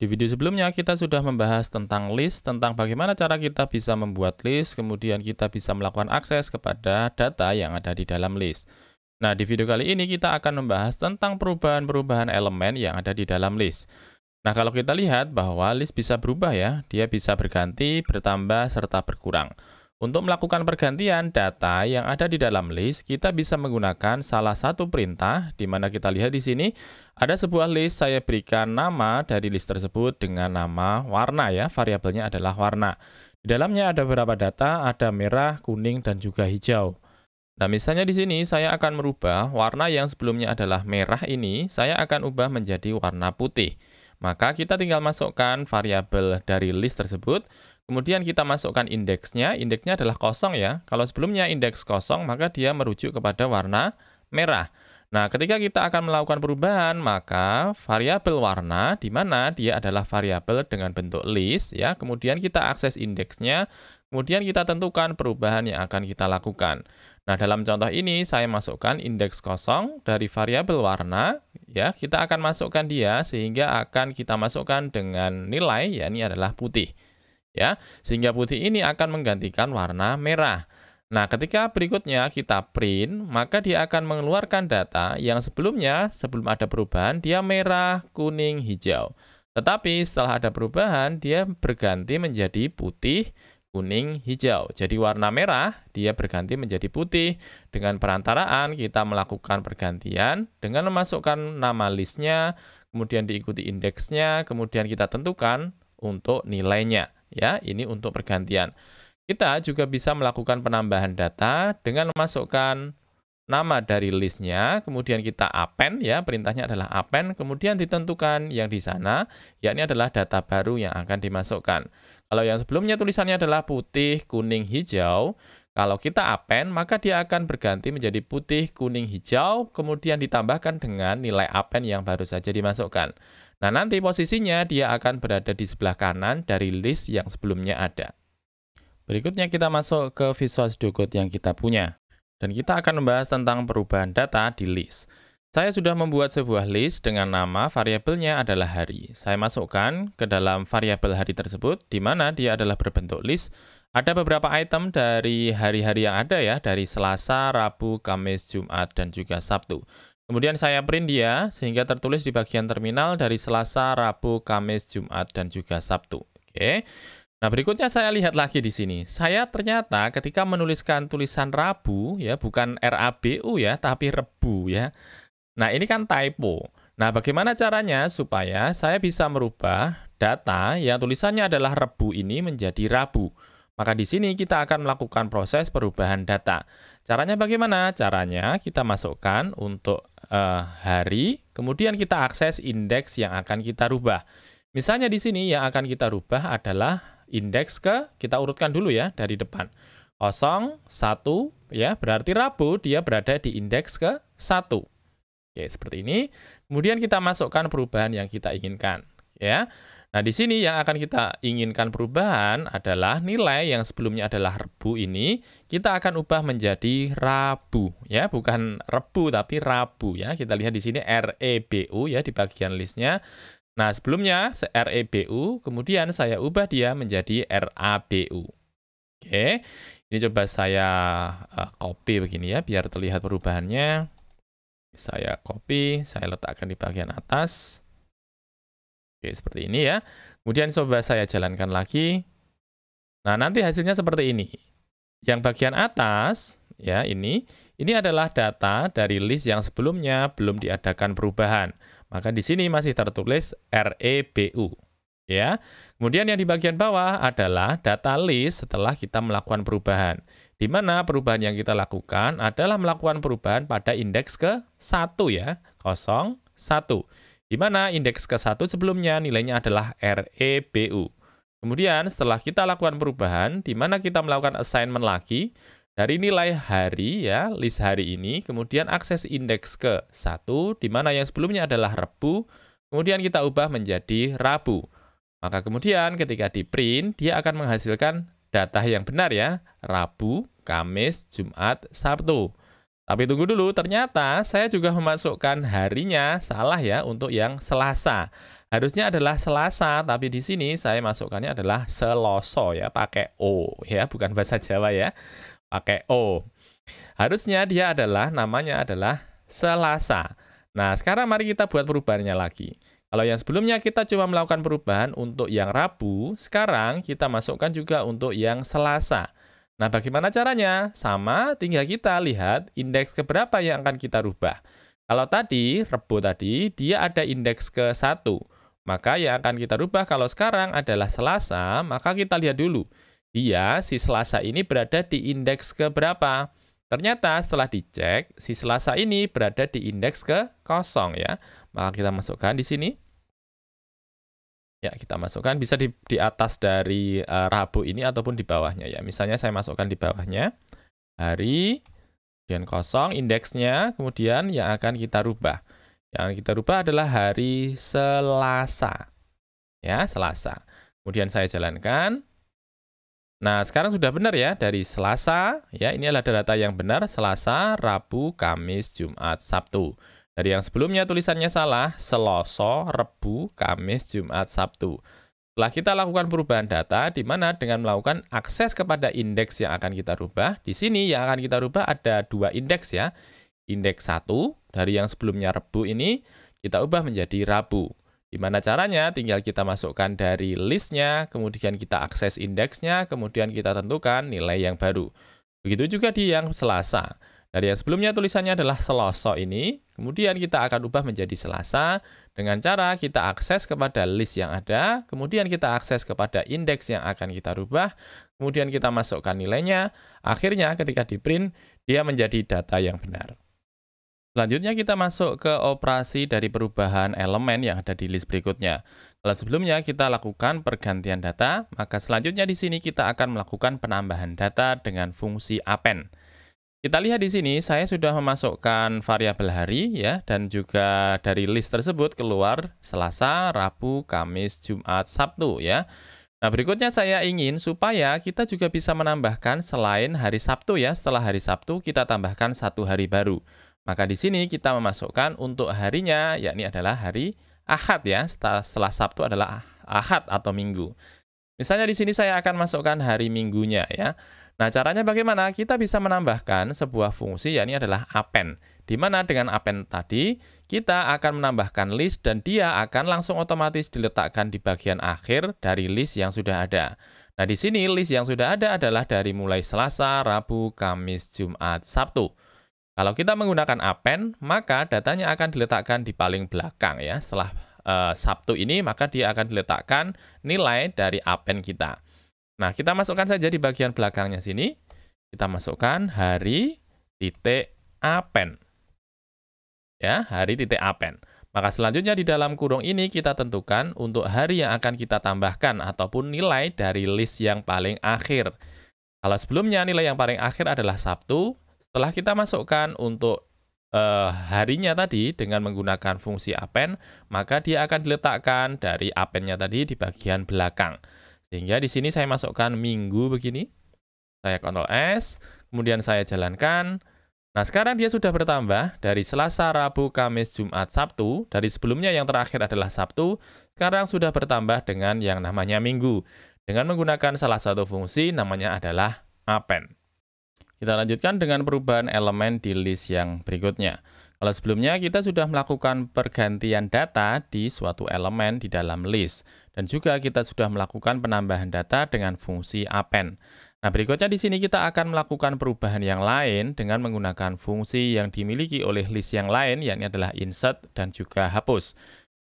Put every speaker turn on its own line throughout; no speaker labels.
Di video sebelumnya kita sudah membahas tentang list, tentang bagaimana cara kita bisa membuat list, kemudian kita bisa melakukan akses kepada data yang ada di dalam list. Nah, di video kali ini kita akan membahas tentang perubahan-perubahan elemen yang ada di dalam list. Nah, kalau kita lihat bahwa list bisa berubah ya, dia bisa berganti, bertambah, serta berkurang. Untuk melakukan pergantian data yang ada di dalam list, kita bisa menggunakan salah satu perintah, di mana kita lihat di sini ada sebuah list, saya berikan nama dari list tersebut dengan nama warna ya, variabelnya adalah warna. Di dalamnya ada beberapa data, ada merah, kuning, dan juga hijau. Nah, misalnya di sini saya akan merubah warna yang sebelumnya adalah merah ini, saya akan ubah menjadi warna putih. Maka kita tinggal masukkan variabel dari list tersebut, Kemudian kita masukkan indeksnya, indeksnya adalah kosong ya. Kalau sebelumnya indeks kosong, maka dia merujuk kepada warna merah. Nah, ketika kita akan melakukan perubahan, maka variabel warna di mana dia adalah variabel dengan bentuk list ya. Kemudian kita akses indeksnya, kemudian kita tentukan perubahan yang akan kita lakukan. Nah, dalam contoh ini saya masukkan indeks kosong dari variabel warna ya. Kita akan masukkan dia sehingga akan kita masukkan dengan nilai ya. ini adalah putih ya. Sehingga putih ini akan menggantikan warna merah. Nah, ketika berikutnya kita print, maka dia akan mengeluarkan data yang sebelumnya, sebelum ada perubahan, dia merah, kuning, hijau. Tetapi setelah ada perubahan, dia berganti menjadi putih, kuning, hijau. Jadi warna merah, dia berganti menjadi putih. Dengan perantaraan, kita melakukan pergantian dengan memasukkan nama listnya, kemudian diikuti indeksnya, kemudian kita tentukan untuk nilainya ya ini untuk pergantian kita juga bisa melakukan penambahan data dengan memasukkan nama dari listnya, kemudian kita append ya, perintahnya adalah append, kemudian ditentukan yang di sana, yakni adalah data baru yang akan dimasukkan. Kalau yang sebelumnya tulisannya adalah putih, kuning, hijau, kalau kita append, maka dia akan berganti menjadi putih, kuning, hijau, kemudian ditambahkan dengan nilai append yang baru saja dimasukkan. Nah, nanti posisinya dia akan berada di sebelah kanan dari list yang sebelumnya ada. Berikutnya kita masuk ke Visual Studio Code yang kita punya. Dan kita akan membahas tentang perubahan data di list. Saya sudah membuat sebuah list dengan nama variabelnya adalah hari. Saya masukkan ke dalam variabel hari tersebut, di mana dia adalah berbentuk list. Ada beberapa item dari hari-hari yang ada ya, dari Selasa, Rabu, Kamis, Jumat, dan juga Sabtu. Kemudian saya print dia ya, sehingga tertulis di bagian terminal dari Selasa, Rabu, Kamis, Jumat, dan juga Sabtu. Oke. Nah, berikutnya saya lihat lagi di sini. Saya ternyata ketika menuliskan tulisan Rabu, ya, bukan RABU ya, tapi Rebu ya. Nah, ini kan typo. Nah, bagaimana caranya supaya saya bisa merubah data yang tulisannya adalah Rebu ini menjadi Rabu? Maka di sini kita akan melakukan proses perubahan data. Caranya bagaimana? Caranya kita masukkan untuk uh, hari, kemudian kita akses indeks yang akan kita rubah. Misalnya di sini yang akan kita rubah adalah indeks ke, kita urutkan dulu ya dari depan. 0, 1, ya berarti Rabu dia berada di indeks ke 1. Oke, seperti ini. Kemudian kita masukkan perubahan yang kita inginkan. ya. Nah, di sini yang akan kita inginkan perubahan adalah nilai yang sebelumnya adalah rebu ini, kita akan ubah menjadi rabu, ya, bukan rebu tapi rabu, ya. Kita lihat di sini REBU, ya, di bagian listnya. Nah, sebelumnya REBU, kemudian saya ubah dia menjadi RABU. Oke, ini coba saya eh, copy begini ya, biar terlihat perubahannya. Saya copy, saya letakkan di bagian atas. Oke, seperti ini ya. Kemudian coba saya jalankan lagi. Nah, nanti hasilnya seperti ini. Yang bagian atas, ya ini, ini adalah data dari list yang sebelumnya belum diadakan perubahan. Maka di sini masih tertulis REBU. Ya. Kemudian yang di bagian bawah adalah data list setelah kita melakukan perubahan. Di mana perubahan yang kita lakukan adalah melakukan perubahan pada indeks ke 1 ya, 0, 1 di mana indeks ke-1 sebelumnya nilainya adalah REBU. Kemudian setelah kita lakukan perubahan, di mana kita melakukan assignment lagi, dari nilai hari ya, list hari ini, kemudian akses indeks ke-1, di mana yang sebelumnya adalah Rebu, kemudian kita ubah menjadi Rabu. Maka kemudian ketika di print, dia akan menghasilkan data yang benar ya, Rabu, Kamis, Jumat, Sabtu. Tapi tunggu dulu, ternyata saya juga memasukkan harinya salah ya untuk yang Selasa. Harusnya adalah Selasa, tapi di sini saya masukkannya adalah Seloso ya, pakai O ya, bukan bahasa Jawa ya, pakai O. Harusnya dia adalah, namanya adalah Selasa. Nah, sekarang mari kita buat perubahannya lagi. Kalau yang sebelumnya kita cuma melakukan perubahan untuk yang Rabu, sekarang kita masukkan juga untuk yang Selasa. Nah, bagaimana caranya? Sama, tinggal kita lihat indeks keberapa yang akan kita rubah. Kalau tadi, rebo tadi, dia ada indeks ke 1. Maka yang akan kita rubah kalau sekarang adalah Selasa, maka kita lihat dulu. Dia, si Selasa ini berada di indeks ke berapa? Ternyata setelah dicek, si Selasa ini berada di indeks ke kosong ya. Maka kita masukkan di sini. Ya, kita masukkan bisa di, di atas dari uh, Rabu ini ataupun di bawahnya ya. Misalnya saya masukkan di bawahnya hari kemudian kosong indeksnya, kemudian yang akan kita rubah. Yang kita rubah adalah hari Selasa. Ya, Selasa. Kemudian saya jalankan. Nah, sekarang sudah benar ya dari Selasa, ya ini adalah data yang benar Selasa, Rabu, Kamis, Jumat, Sabtu. Dari yang sebelumnya tulisannya salah, Seloso, Rebu, Kamis, Jumat, Sabtu. Setelah kita lakukan perubahan data, di mana dengan melakukan akses kepada indeks yang akan kita rubah, di sini yang akan kita rubah ada dua indeks ya. Indeks 1 dari yang sebelumnya Rebu ini, kita ubah menjadi Rabu. Di mana caranya? Tinggal kita masukkan dari listnya, kemudian kita akses indeksnya, kemudian kita tentukan nilai yang baru. Begitu juga di yang Selasa. Dari yang sebelumnya tulisannya adalah seloso ini, kemudian kita akan ubah menjadi Selasa dengan cara kita akses kepada list yang ada, kemudian kita akses kepada indeks yang akan kita rubah, kemudian kita masukkan nilainya, akhirnya ketika di print dia menjadi data yang benar. Selanjutnya kita masuk ke operasi dari perubahan elemen yang ada di list berikutnya. Kalau sebelumnya kita lakukan pergantian data, maka selanjutnya di sini kita akan melakukan penambahan data dengan fungsi append. Kita lihat di sini, saya sudah memasukkan variabel hari ya, dan juga dari list tersebut keluar Selasa, Rabu, Kamis, Jumat, Sabtu ya. Nah berikutnya saya ingin supaya kita juga bisa menambahkan selain hari Sabtu ya, setelah hari Sabtu kita tambahkan satu hari baru. Maka di sini kita memasukkan untuk harinya, yakni adalah hari Ahad ya, setelah Sabtu adalah Ahad atau Minggu. Misalnya di sini saya akan masukkan hari Minggunya ya. Nah, caranya bagaimana? Kita bisa menambahkan sebuah fungsi, yakni adalah append, di mana dengan append tadi, kita akan menambahkan list dan dia akan langsung otomatis diletakkan di bagian akhir dari list yang sudah ada. Nah, di sini list yang sudah ada adalah dari mulai Selasa, Rabu, Kamis, Jumat, Sabtu. Kalau kita menggunakan append, maka datanya akan diletakkan di paling belakang ya. Setelah uh, Sabtu ini, maka dia akan diletakkan nilai dari append kita. Nah, kita masukkan saja di bagian belakangnya sini. Kita masukkan hari titik apen. Ya, hari titik apen. Maka selanjutnya di dalam kurung ini kita tentukan untuk hari yang akan kita tambahkan ataupun nilai dari list yang paling akhir. Kalau sebelumnya nilai yang paling akhir adalah Sabtu, setelah kita masukkan untuk eh, harinya tadi dengan menggunakan fungsi append, maka dia akan diletakkan dari appendnya tadi di bagian belakang. Sehingga di sini saya masukkan minggu begini. Saya kontrol S, kemudian saya jalankan. Nah, sekarang dia sudah bertambah dari Selasa, Rabu, Kamis, Jumat, Sabtu. Dari sebelumnya yang terakhir adalah Sabtu, sekarang sudah bertambah dengan yang namanya Minggu. Dengan menggunakan salah satu fungsi namanya adalah append. Kita lanjutkan dengan perubahan elemen di list yang berikutnya. Kalau sebelumnya kita sudah melakukan pergantian data di suatu elemen di dalam list. Dan juga kita sudah melakukan penambahan data dengan fungsi append. Nah, berikutnya di sini kita akan melakukan perubahan yang lain dengan menggunakan fungsi yang dimiliki oleh list yang lain, yakni adalah insert dan juga hapus.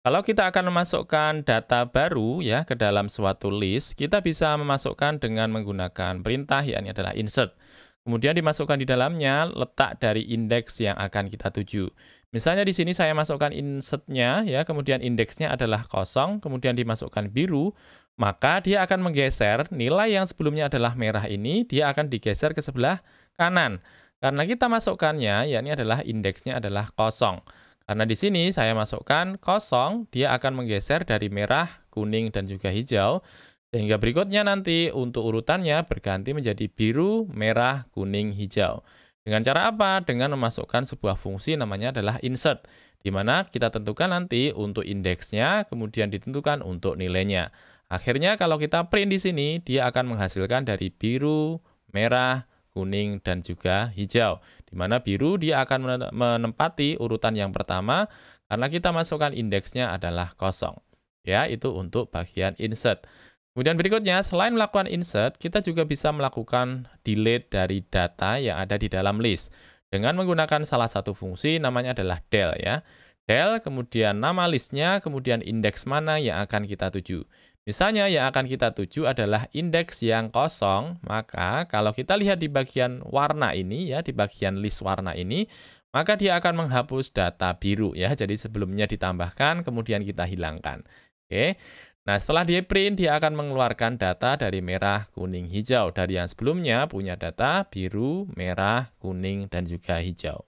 Kalau kita akan memasukkan data baru ya ke dalam suatu list, kita bisa memasukkan dengan menggunakan perintah yakni adalah insert. Kemudian dimasukkan di dalamnya letak dari indeks yang akan kita tuju. Misalnya di sini saya masukkan insetnya, ya, kemudian indeksnya adalah kosong, kemudian dimasukkan biru, maka dia akan menggeser nilai yang sebelumnya adalah merah ini, dia akan digeser ke sebelah kanan. Karena kita masukkannya, yakni adalah indeksnya adalah kosong. Karena di sini saya masukkan kosong, dia akan menggeser dari merah, kuning, dan juga hijau sehingga berikutnya nanti untuk urutannya berganti menjadi biru, merah, kuning, hijau. Dengan cara apa? Dengan memasukkan sebuah fungsi namanya adalah insert, di mana kita tentukan nanti untuk indeksnya, kemudian ditentukan untuk nilainya. Akhirnya kalau kita print di sini, dia akan menghasilkan dari biru, merah, kuning, dan juga hijau. Di mana biru dia akan menempati urutan yang pertama, karena kita masukkan indeksnya adalah kosong. Ya, itu untuk bagian insert. Kemudian berikutnya, selain melakukan insert, kita juga bisa melakukan delete dari data yang ada di dalam list dengan menggunakan salah satu fungsi namanya adalah del ya. Del, kemudian nama listnya, kemudian indeks mana yang akan kita tuju. Misalnya yang akan kita tuju adalah indeks yang kosong, maka kalau kita lihat di bagian warna ini ya, di bagian list warna ini, maka dia akan menghapus data biru ya. Jadi sebelumnya ditambahkan, kemudian kita hilangkan. Oke. Nah, setelah di print, dia akan mengeluarkan data dari merah, kuning, hijau. Dari yang sebelumnya punya data biru, merah, kuning, dan juga hijau.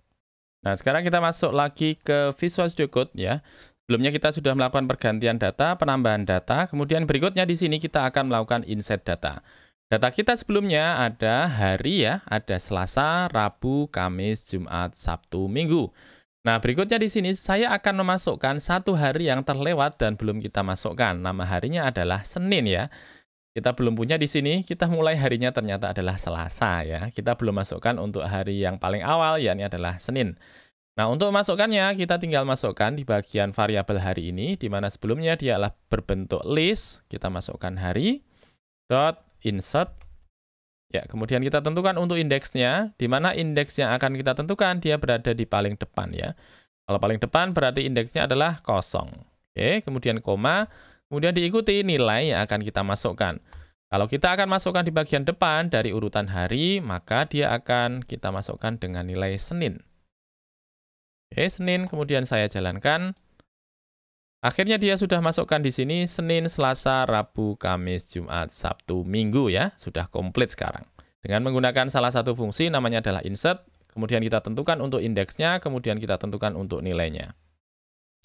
Nah, sekarang kita masuk lagi ke Visual Studio Code ya. Sebelumnya kita sudah melakukan pergantian data, penambahan data. Kemudian berikutnya di sini kita akan melakukan insert data. Data kita sebelumnya ada hari ya, ada Selasa, Rabu, Kamis, Jumat, Sabtu, Minggu. Nah, berikutnya di sini saya akan memasukkan satu hari yang terlewat dan belum kita masukkan. Nama harinya adalah Senin ya. Kita belum punya di sini, kita mulai harinya ternyata adalah Selasa ya. Kita belum masukkan untuk hari yang paling awal, ya ini adalah Senin. Nah, untuk masukkannya, kita tinggal masukkan di bagian variabel hari ini, di mana sebelumnya dia adalah berbentuk list. Kita masukkan hari, dot, insert, Ya, kemudian kita tentukan untuk indeksnya, di mana indeks yang akan kita tentukan dia berada di paling depan ya. Kalau paling depan berarti indeksnya adalah kosong. Oke, kemudian koma, kemudian diikuti nilai yang akan kita masukkan. Kalau kita akan masukkan di bagian depan dari urutan hari, maka dia akan kita masukkan dengan nilai Senin. Oke, Senin kemudian saya jalankan. Akhirnya dia sudah masukkan di sini Senin, Selasa, Rabu, Kamis, Jumat, Sabtu, Minggu ya. Sudah komplit sekarang. Dengan menggunakan salah satu fungsi namanya adalah insert, kemudian kita tentukan untuk indeksnya, kemudian kita tentukan untuk nilainya.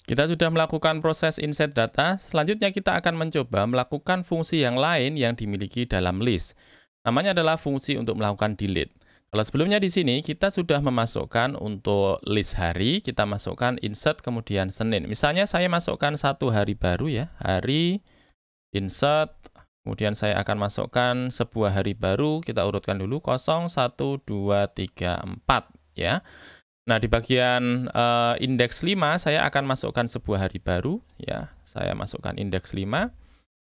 Kita sudah melakukan proses insert data, selanjutnya kita akan mencoba melakukan fungsi yang lain yang dimiliki dalam list. Namanya adalah fungsi untuk melakukan delete. Kalau sebelumnya di sini kita sudah memasukkan untuk list hari, kita masukkan insert kemudian Senin. Misalnya saya masukkan satu hari baru ya, hari insert, kemudian saya akan masukkan sebuah hari baru, kita urutkan dulu 0, 1, 2, 3, 4 ya. Nah, di bagian e, indeks 5 saya akan masukkan sebuah hari baru ya. Saya masukkan indeks 5.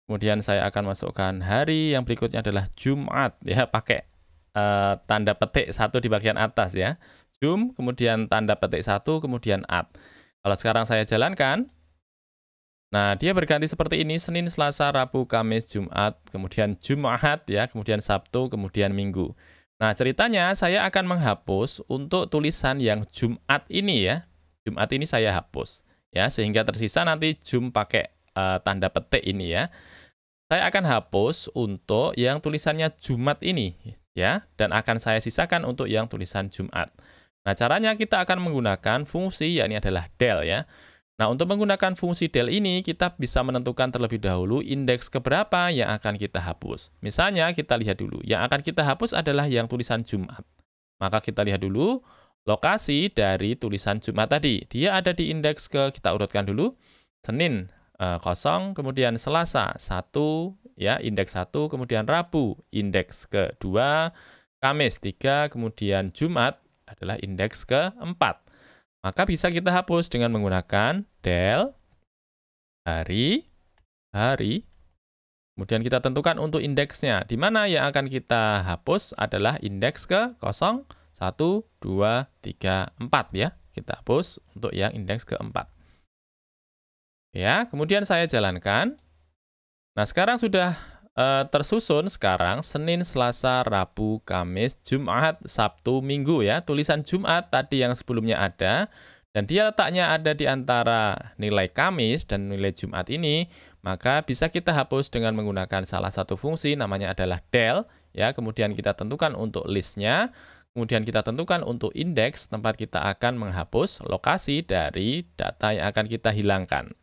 Kemudian saya akan masukkan hari yang berikutnya adalah Jumat ya, pakai Eh, tanda petik satu di bagian atas ya. Zoom, kemudian tanda petik satu, kemudian add. Kalau sekarang saya jalankan, nah dia berganti seperti ini, Senin, Selasa, Rabu, Kamis, Jumat, kemudian Jumat ya, kemudian Sabtu, kemudian Minggu. Nah ceritanya saya akan menghapus untuk tulisan yang Jumat ini ya. Jumat ini saya hapus ya, sehingga tersisa nanti Jum pakai uh, tanda petik ini ya. Saya akan hapus untuk yang tulisannya Jumat ini ya, dan akan saya sisakan untuk yang tulisan Jumat. Nah, caranya kita akan menggunakan fungsi yakni adalah del ya. Nah, untuk menggunakan fungsi del ini kita bisa menentukan terlebih dahulu indeks keberapa yang akan kita hapus. Misalnya kita lihat dulu, yang akan kita hapus adalah yang tulisan Jumat. Maka kita lihat dulu lokasi dari tulisan Jumat tadi. Dia ada di indeks ke kita urutkan dulu Senin Eh, kosong, kemudian Selasa satu ya, indeks satu kemudian Rabu indeks kedua, Kamis tiga kemudian Jumat adalah indeks keempat. Maka bisa kita hapus dengan menggunakan del hari hari Kemudian kita tentukan untuk indeksnya. Di mana yang akan kita hapus adalah indeks ke 0, 1, 2, 3, 4 ya. Kita hapus untuk yang indeks keempat. Ya, kemudian saya jalankan. Nah, sekarang sudah e, tersusun sekarang Senin, Selasa, Rabu, Kamis, Jumat, Sabtu, Minggu ya. Tulisan Jumat tadi yang sebelumnya ada dan dia letaknya ada di antara nilai Kamis dan nilai Jumat ini, maka bisa kita hapus dengan menggunakan salah satu fungsi namanya adalah del ya. Kemudian kita tentukan untuk listnya. Kemudian kita tentukan untuk indeks tempat kita akan menghapus lokasi dari data yang akan kita hilangkan.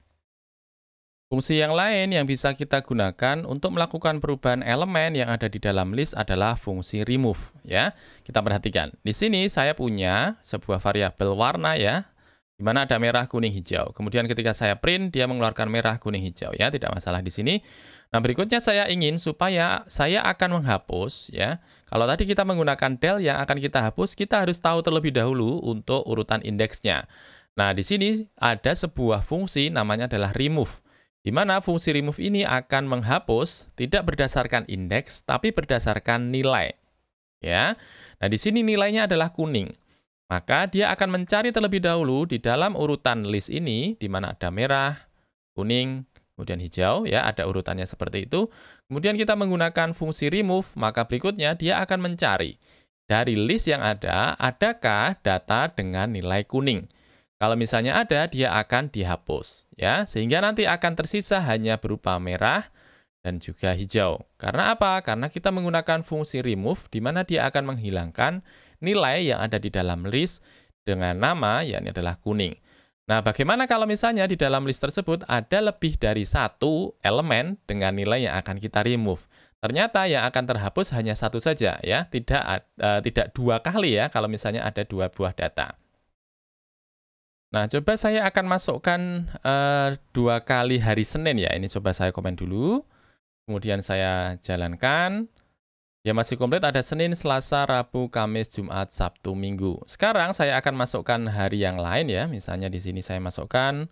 Fungsi yang lain yang bisa kita gunakan untuk melakukan perubahan elemen yang ada di dalam list adalah fungsi remove ya. Kita perhatikan. Di sini saya punya sebuah variabel warna ya, di mana ada merah, kuning, hijau. Kemudian ketika saya print dia mengeluarkan merah, kuning, hijau ya, tidak masalah di sini. Nah, berikutnya saya ingin supaya saya akan menghapus ya. Kalau tadi kita menggunakan del yang akan kita hapus, kita harus tahu terlebih dahulu untuk urutan indeksnya. Nah, di sini ada sebuah fungsi namanya adalah remove di mana fungsi remove ini akan menghapus tidak berdasarkan indeks, tapi berdasarkan nilai. Ya, Nah, di sini nilainya adalah kuning. Maka dia akan mencari terlebih dahulu di dalam urutan list ini, di mana ada merah, kuning, kemudian hijau, ya ada urutannya seperti itu. Kemudian kita menggunakan fungsi remove, maka berikutnya dia akan mencari dari list yang ada, adakah data dengan nilai kuning. Kalau misalnya ada, dia akan dihapus ya, sehingga nanti akan tersisa hanya berupa merah dan juga hijau. Karena apa? Karena kita menggunakan fungsi remove di mana dia akan menghilangkan nilai yang ada di dalam list dengan nama yakni adalah kuning. Nah, bagaimana kalau misalnya di dalam list tersebut ada lebih dari satu elemen dengan nilai yang akan kita remove? Ternyata yang akan terhapus hanya satu saja ya, tidak uh, tidak dua kali ya kalau misalnya ada dua buah data. Nah, coba saya akan masukkan uh, dua kali hari Senin ya. Ini coba saya komen dulu. Kemudian saya jalankan. Ya masih komplit ada Senin, Selasa, Rabu, Kamis, Jumat, Sabtu, Minggu. Sekarang saya akan masukkan hari yang lain ya. Misalnya di sini saya masukkan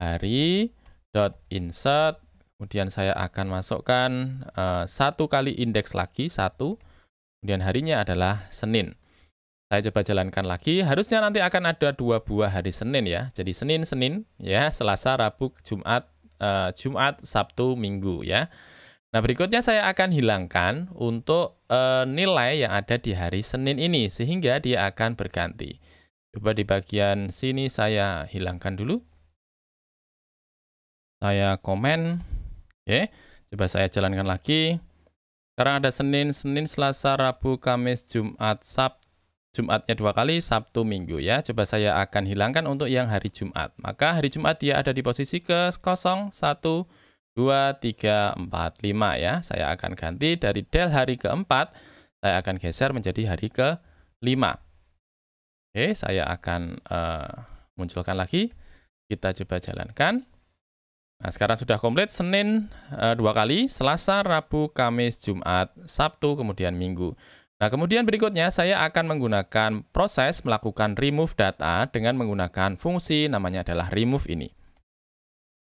hari dot insert. Kemudian saya akan masukkan uh, satu kali indeks lagi, satu. Kemudian harinya adalah Senin. Saya coba jalankan lagi. Harusnya nanti akan ada dua buah hari Senin ya. Jadi Senin, Senin, ya, Selasa, Rabu, Jumat, eh, Jumat, Sabtu, Minggu ya. Nah, berikutnya saya akan hilangkan untuk eh, nilai yang ada di hari Senin ini sehingga dia akan berganti. Coba di bagian sini saya hilangkan dulu. Saya komen. Oke, coba saya jalankan lagi. Sekarang ada Senin, Senin, Selasa, Rabu, Kamis, Jumat, Sabtu Jumatnya dua kali, Sabtu, Minggu ya. Coba saya akan hilangkan untuk yang hari Jumat. Maka hari Jumat dia ada di posisi ke 0, 1, 2, 3, 4, 5 ya. Saya akan ganti dari del hari ke keempat, saya akan geser menjadi hari ke 5. Oke, saya akan uh, munculkan lagi. Kita coba jalankan. Nah, sekarang sudah komplit Senin uh, dua kali, Selasa, Rabu, Kamis, Jumat, Sabtu, kemudian Minggu. Nah, kemudian berikutnya saya akan menggunakan proses melakukan remove data dengan menggunakan fungsi namanya adalah remove ini.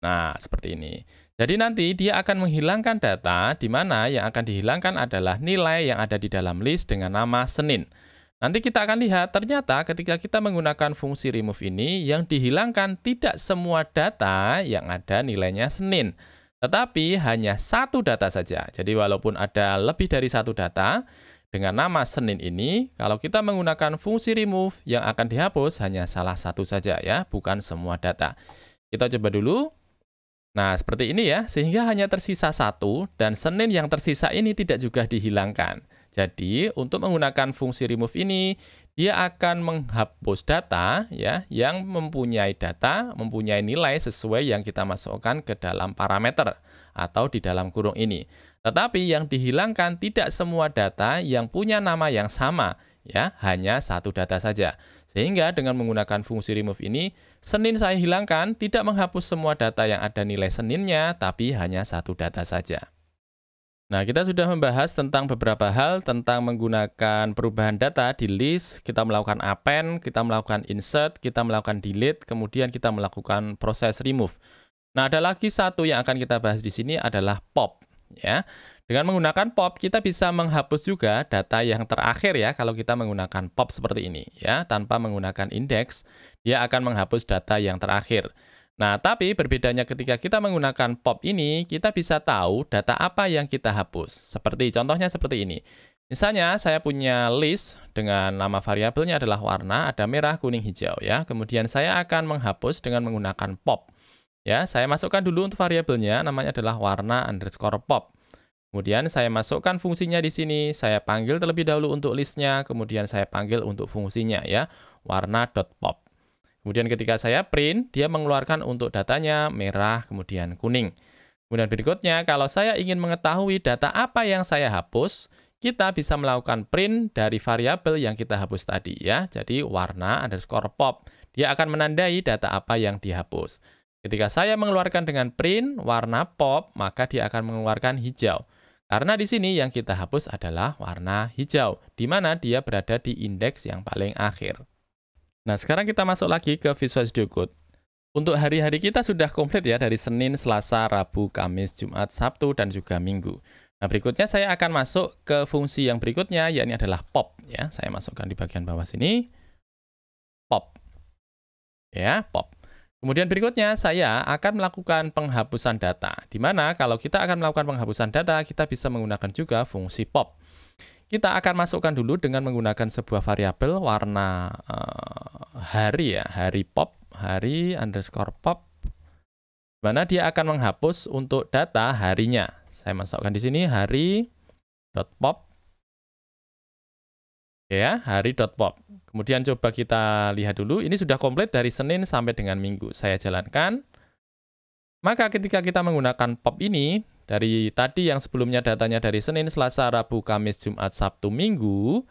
Nah, seperti ini. Jadi nanti dia akan menghilangkan data di mana yang akan dihilangkan adalah nilai yang ada di dalam list dengan nama Senin. Nanti kita akan lihat ternyata ketika kita menggunakan fungsi remove ini yang dihilangkan tidak semua data yang ada nilainya Senin. Tetapi hanya satu data saja. Jadi walaupun ada lebih dari satu data, dengan nama Senin ini, kalau kita menggunakan fungsi remove yang akan dihapus hanya salah satu saja ya, bukan semua data. Kita coba dulu. Nah, seperti ini ya, sehingga hanya tersisa satu dan Senin yang tersisa ini tidak juga dihilangkan. Jadi, untuk menggunakan fungsi remove ini, dia akan menghapus data ya yang mempunyai data, mempunyai nilai sesuai yang kita masukkan ke dalam parameter atau di dalam kurung ini. Tetapi yang dihilangkan tidak semua data yang punya nama yang sama, ya, hanya satu data saja. Sehingga dengan menggunakan fungsi remove ini, Senin saya hilangkan tidak menghapus semua data yang ada nilai Seninnya, tapi hanya satu data saja. Nah, kita sudah membahas tentang beberapa hal tentang menggunakan perubahan data di list, kita melakukan append, kita melakukan insert, kita melakukan delete, kemudian kita melakukan proses remove. Nah, ada lagi satu yang akan kita bahas di sini adalah pop ya. Dengan menggunakan pop, kita bisa menghapus juga data yang terakhir ya kalau kita menggunakan pop seperti ini ya, tanpa menggunakan indeks, dia akan menghapus data yang terakhir. Nah, tapi berbedanya ketika kita menggunakan pop ini, kita bisa tahu data apa yang kita hapus. Seperti contohnya seperti ini. Misalnya saya punya list dengan nama variabelnya adalah warna, ada merah, kuning, hijau ya. Kemudian saya akan menghapus dengan menggunakan pop. Ya, saya masukkan dulu untuk variabelnya, namanya adalah warna underscore pop. Kemudian saya masukkan fungsinya di sini, saya panggil terlebih dahulu untuk listnya, kemudian saya panggil untuk fungsinya ya, warna dot pop. Kemudian ketika saya print, dia mengeluarkan untuk datanya merah, kemudian kuning. Kemudian berikutnya, kalau saya ingin mengetahui data apa yang saya hapus, kita bisa melakukan print dari variabel yang kita hapus tadi ya, jadi warna underscore pop. Dia akan menandai data apa yang dihapus. Ketika saya mengeluarkan dengan print warna pop, maka dia akan mengeluarkan hijau. Karena di sini yang kita hapus adalah warna hijau, di mana dia berada di indeks yang paling akhir. Nah, sekarang kita masuk lagi ke Visual Studio Code. Untuk hari-hari kita sudah komplit ya dari Senin, Selasa, Rabu, Kamis, Jumat, Sabtu, dan juga Minggu. Nah, berikutnya saya akan masuk ke fungsi yang berikutnya, yakni adalah pop. ya Saya masukkan di bagian bawah sini. Pop. Ya, pop. Kemudian berikutnya, saya akan melakukan penghapusan data, di mana kalau kita akan melakukan penghapusan data, kita bisa menggunakan juga fungsi pop. Kita akan masukkan dulu dengan menggunakan sebuah variabel warna uh, hari ya, hari pop, hari underscore pop, di mana dia akan menghapus untuk data harinya. Saya masukkan di sini hari pop ya pop. Kemudian coba kita lihat dulu, ini sudah komplit dari Senin sampai dengan Minggu. Saya jalankan. Maka ketika kita menggunakan pop ini, dari tadi yang sebelumnya datanya dari Senin, Selasa, Rabu, Kamis, Jumat, Sabtu, Minggu,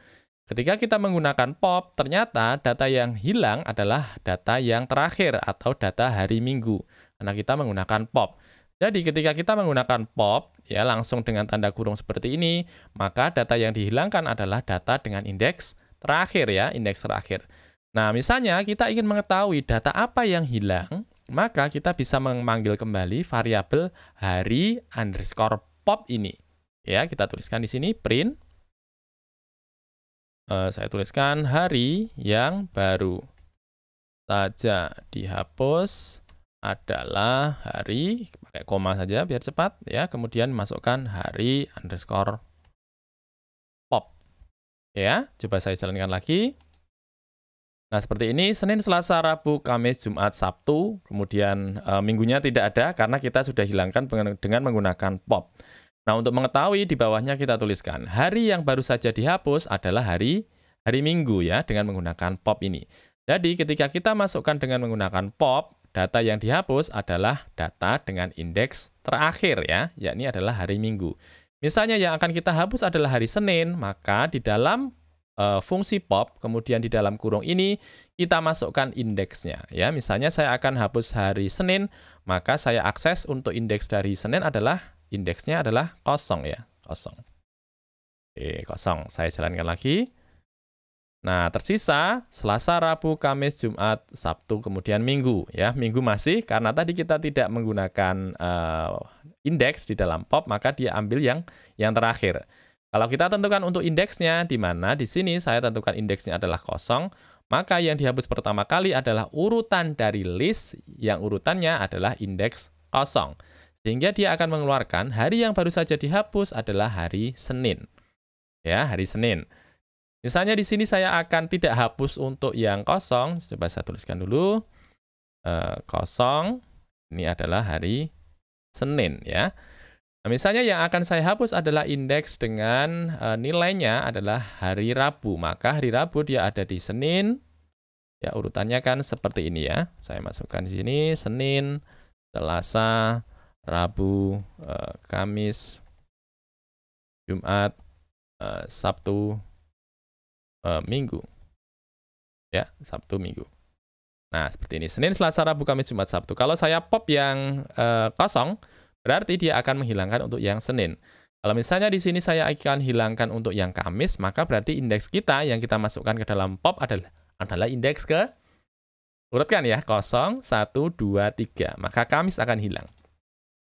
ketika kita menggunakan pop, ternyata data yang hilang adalah data yang terakhir atau data hari Minggu. Karena kita menggunakan pop. Jadi ketika kita menggunakan pop ya langsung dengan tanda kurung seperti ini, maka data yang dihilangkan adalah data dengan indeks terakhir ya, indeks terakhir. Nah, misalnya kita ingin mengetahui data apa yang hilang, maka kita bisa memanggil kembali variabel hari underscore pop ini. Ya, kita tuliskan di sini print. Uh, saya tuliskan hari yang baru saja dihapus adalah hari pakai koma saja biar cepat ya kemudian masukkan hari underscore pop ya coba saya jalankan lagi nah seperti ini Senin Selasa Rabu Kamis Jumat Sabtu kemudian e, minggunya tidak ada karena kita sudah hilangkan dengan menggunakan pop nah untuk mengetahui di bawahnya kita tuliskan hari yang baru saja dihapus adalah hari hari Minggu ya dengan menggunakan pop ini jadi ketika kita masukkan dengan menggunakan pop Data yang dihapus adalah data dengan indeks terakhir ya, yakni adalah hari Minggu. Misalnya yang akan kita hapus adalah hari Senin, maka di dalam e, fungsi pop kemudian di dalam kurung ini kita masukkan indeksnya ya. Misalnya saya akan hapus hari Senin, maka saya akses untuk indeks dari Senin adalah indeksnya adalah kosong ya, kosong. Oke, kosong. Saya jalankan lagi. Nah, tersisa Selasa, Rabu, Kamis, Jumat, Sabtu, kemudian Minggu ya. Minggu masih karena tadi kita tidak menggunakan uh, indeks di dalam pop, maka dia ambil yang yang terakhir. Kalau kita tentukan untuk indeksnya di mana di sini saya tentukan indeksnya adalah kosong, maka yang dihapus pertama kali adalah urutan dari list yang urutannya adalah indeks kosong. Sehingga dia akan mengeluarkan hari yang baru saja dihapus adalah hari Senin. Ya, hari Senin. Misalnya di sini saya akan tidak hapus untuk yang kosong. Coba saya tuliskan dulu. E, kosong. Ini adalah hari Senin ya. Nah, misalnya yang akan saya hapus adalah indeks dengan e, nilainya adalah hari Rabu. Maka hari Rabu dia ada di Senin. Ya, urutannya kan seperti ini ya. Saya masukkan di sini Senin, Selasa, Rabu, e, Kamis, Jumat, Sabtu, uh, Minggu. Ya, Sabtu Minggu. Nah, seperti ini. Senin, Selasa, Rabu, Kamis, Jumat, Sabtu. Kalau saya pop yang uh, kosong, berarti dia akan menghilangkan untuk yang Senin. Kalau misalnya di sini saya akan hilangkan untuk yang Kamis, maka berarti indeks kita yang kita masukkan ke dalam pop adalah adalah indeks ke urutkan ya, kosong 1, 2, 3. Maka Kamis akan hilang.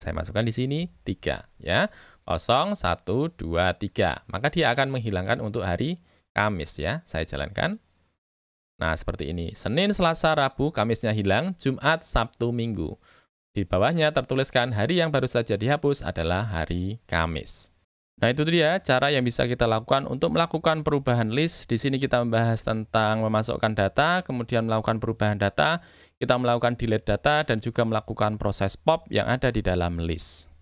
Saya masukkan di sini tiga ya. kosong satu dua tiga. Maka dia akan menghilangkan untuk hari Kamis ya, saya jalankan. Nah, seperti ini. Senin, Selasa, Rabu, Kamisnya hilang, Jumat, Sabtu, Minggu. Di bawahnya tertuliskan hari yang baru saja dihapus adalah hari Kamis. Nah, itu dia cara yang bisa kita lakukan untuk melakukan perubahan list. Di sini kita membahas tentang memasukkan data, kemudian melakukan perubahan data, kita melakukan delete data, dan juga melakukan proses pop yang ada di dalam list.